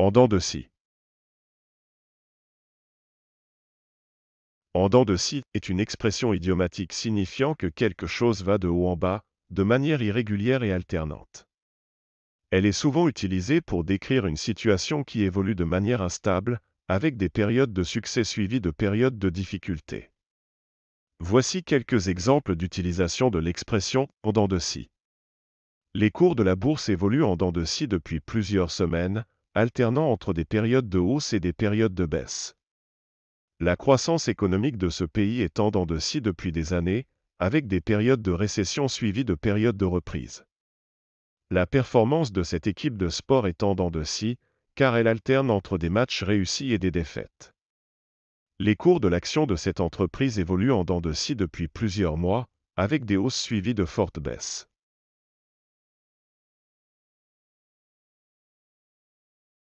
En dents de scie. En dents de scie est une expression idiomatique signifiant que quelque chose va de haut en bas, de manière irrégulière et alternante. Elle est souvent utilisée pour décrire une situation qui évolue de manière instable, avec des périodes de succès suivies de périodes de difficultés. Voici quelques exemples d'utilisation de l'expression en dents de scie. Les cours de la bourse évoluent en dents de scie depuis plusieurs semaines, alternant entre des périodes de hausse et des périodes de baisse. La croissance économique de ce pays est en dents de scie depuis des années, avec des périodes de récession suivies de périodes de reprise. La performance de cette équipe de sport est en dents de scie, car elle alterne entre des matchs réussis et des défaites. Les cours de l'action de cette entreprise évoluent en dents de scie depuis plusieurs mois, avec des hausses suivies de fortes baisses.